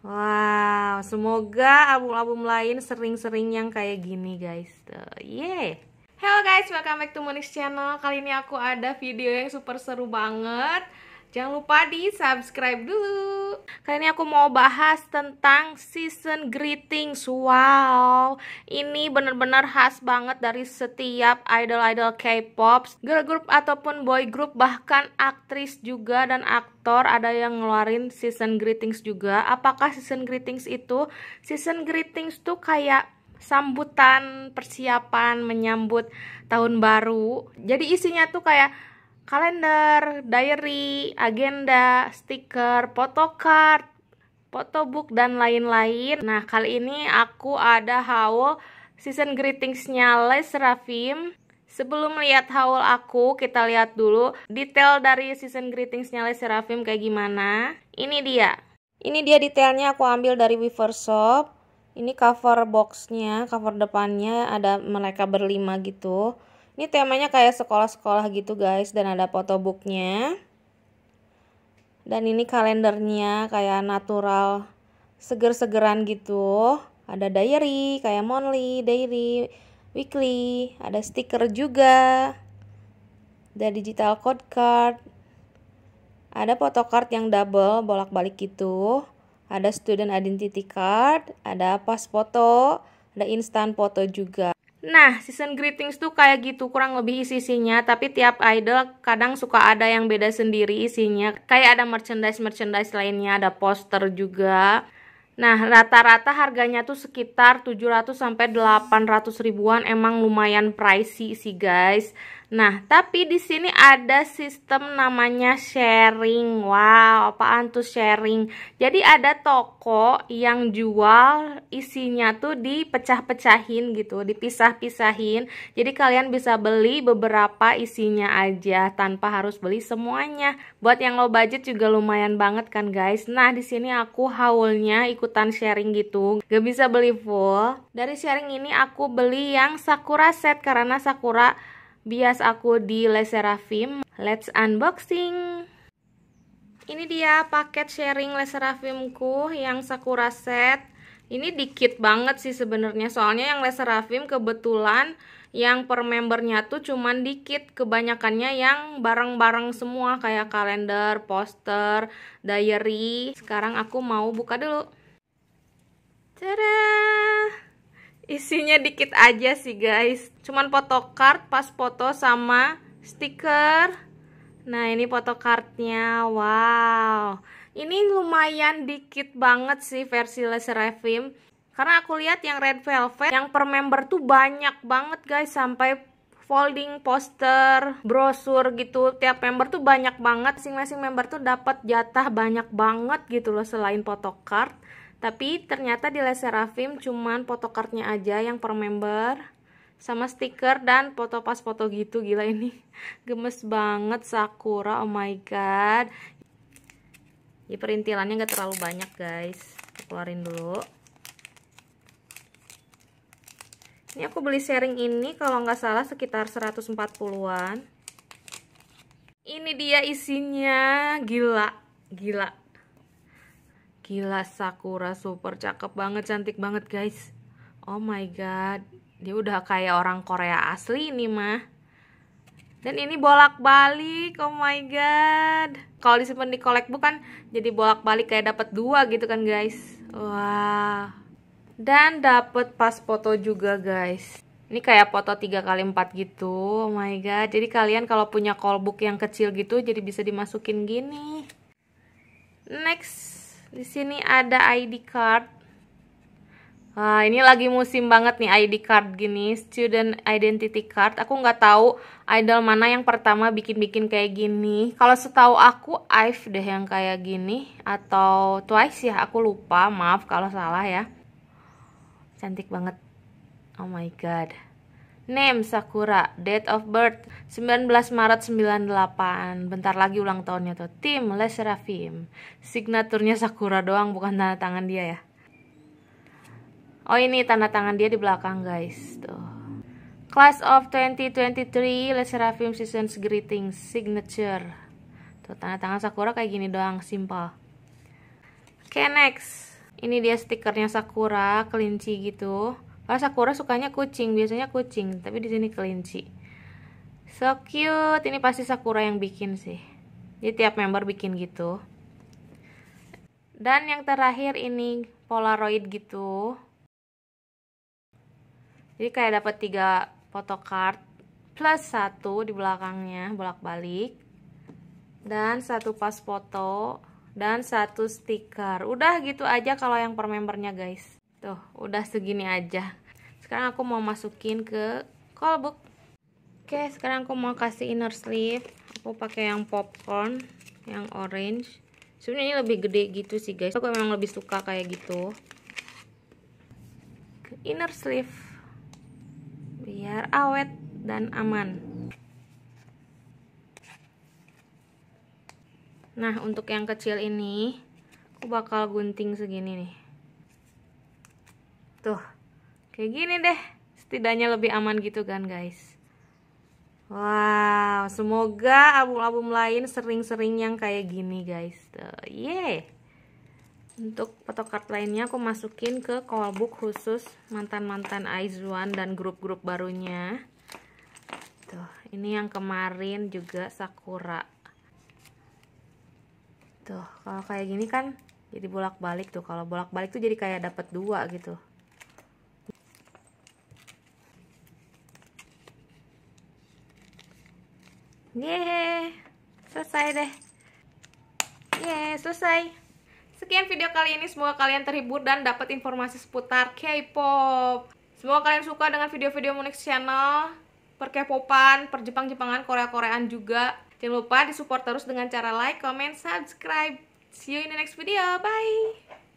Wow, semoga album-album lain sering-sering yang kayak gini guys. Tuh, yeah. Hello guys, welcome back to Monix Channel. Kali ini aku ada video yang super seru banget. Jangan lupa di subscribe dulu. Kali ini aku mau bahas tentang season greetings. Wow, ini bener-bener khas banget dari setiap idol-idol K-pop, girl group ataupun boy group, bahkan aktris juga dan aktor ada yang ngeluarin season greetings juga. Apakah season greetings itu? Season greetings tuh kayak sambutan persiapan menyambut tahun baru. Jadi isinya tuh kayak kalender, diary, agenda, stiker, photocard, photobook, dan lain-lain. Nah, kali ini aku ada haul season greetingsnya Les Rafim. Sebelum lihat haul aku, kita lihat dulu detail dari season greetingsnya Les Serafim kayak gimana. Ini dia. Ini dia detailnya aku ambil dari Weaver Shop. Ini cover boxnya, cover depannya ada mereka berlima gitu. Ini temanya kayak sekolah-sekolah gitu guys dan ada booknya Dan ini kalendernya kayak natural seger-segeran gitu. Ada diary kayak monthly, diary, weekly, ada stiker juga. Ada digital code card. Ada card yang double bolak-balik gitu. Ada student identity card, ada pas foto, ada instant foto juga. Nah, season greetings tuh kayak gitu, kurang lebih isi-isinya, tapi tiap idol kadang suka ada yang beda sendiri isinya. Kayak ada merchandise-merchandise lainnya, ada poster juga. Nah, rata-rata harganya tuh sekitar 700 sampai 800 ribuan, emang lumayan pricey sih guys. Nah, tapi di sini ada sistem namanya sharing. Wow, apaan tuh sharing? Jadi ada toko yang jual isinya tuh dipecah-pecahin gitu, dipisah-pisahin. Jadi kalian bisa beli beberapa isinya aja tanpa harus beli semuanya. Buat yang low budget juga lumayan banget kan, guys. Nah, di sini aku haulnya ikutan sharing gitu. Gak bisa beli full. Dari sharing ini aku beli yang Sakura set karena Sakura bias aku di Leserafim Serafim. Let's unboxing! Ini dia paket sharing Le Serafimku yang Sakura set. Ini dikit banget sih sebenarnya, soalnya yang Leserafim Serafim kebetulan yang per membernya tuh cuman dikit, kebanyakannya yang bareng-bareng semua kayak kalender, poster, diary. Sekarang aku mau buka dulu. Tada! isinya dikit aja sih guys cuman photocard pas foto sama stiker nah ini photocardnya wow ini lumayan dikit banget sih versi laser Serafim karena aku lihat yang red velvet yang per member tuh banyak banget guys sampai folding poster brosur gitu tiap member tuh banyak banget masing-masing member tuh dapat jatah banyak banget gitu loh selain photocard tapi ternyata di Les Serafim cuman fotokartnya aja yang per member sama stiker dan foto pas foto gitu gila ini gemes banget Sakura oh my god ini perintilannya gak terlalu banyak guys aku keluarin dulu ini aku beli sharing ini kalau nggak salah sekitar 140an ini dia isinya gila gila Gila Sakura super cakep banget, cantik banget guys. Oh my god, dia udah kayak orang Korea asli nih mah. Dan ini bolak-balik, oh my god. Kalau disimpan di kolek bukan jadi bolak-balik kayak dapat dua gitu kan guys. Wah. Wow. Dan dapet pas foto juga guys. Ini kayak foto 3 kali 4 gitu. Oh my god. Jadi kalian kalau punya kolbuk yang kecil gitu jadi bisa dimasukin gini. Next di sini ada ID card. Nah, ini lagi musim banget nih ID card gini, student identity card. Aku nggak tahu idol mana yang pertama bikin-bikin kayak gini. Kalau setahu aku Ive deh yang kayak gini atau Twice ya, aku lupa. Maaf kalau salah ya. Cantik banget. Oh my god. Name Sakura, date of birth 19 Maret 98. Bentar lagi ulang tahunnya tuh. Tim Les Serafim. Signaturnya Sakura doang bukan tanda tangan dia ya. Oh ini tanda tangan dia di belakang guys. Tuh. Class of 2023 Les Serafim Seasons Greeting Signature. Tuh tanda tangan Sakura kayak gini doang, simple. Oke okay, next. Ini dia stikernya Sakura, kelinci gitu kalau Sakura sukanya kucing biasanya kucing tapi di sini kelinci so cute ini pasti Sakura yang bikin sih jadi tiap member bikin gitu dan yang terakhir ini polaroid gitu jadi kayak dapat tiga photocard plus satu di belakangnya bolak-balik dan satu pas foto dan satu stiker udah gitu aja kalau yang per membernya guys tuh udah segini aja sekarang aku mau masukin ke kolbuk oke sekarang aku mau kasih inner sleeve aku pakai yang popcorn yang orange sebenarnya ini lebih gede gitu sih guys aku memang lebih suka kayak gitu ke inner sleeve biar awet dan aman Nah, untuk yang kecil ini, aku bakal gunting segini nih. Tuh kayak gini deh setidaknya lebih aman gitu kan guys Wow, semoga album-album lain sering-sering yang kayak gini guys. Tuh, yeah. Untuk photocard lainnya aku masukin ke callbook khusus mantan-mantan Aizwan dan grup-grup barunya. Tuh, ini yang kemarin juga Sakura. Tuh, kalau kayak gini kan jadi bolak-balik tuh. Kalau bolak-balik tuh jadi kayak dapat dua gitu. Yeay, selesai deh. Yeay, selesai. Sekian video kali ini, semoga kalian terhibur dan dapat informasi seputar K-pop. Semoga kalian suka dengan video-video Monix Channel, per K-popan, per Jepang-Jepangan, Korea-Koreaan juga. Jangan lupa disupport terus dengan cara like, comment, subscribe. See you in the next video. Bye!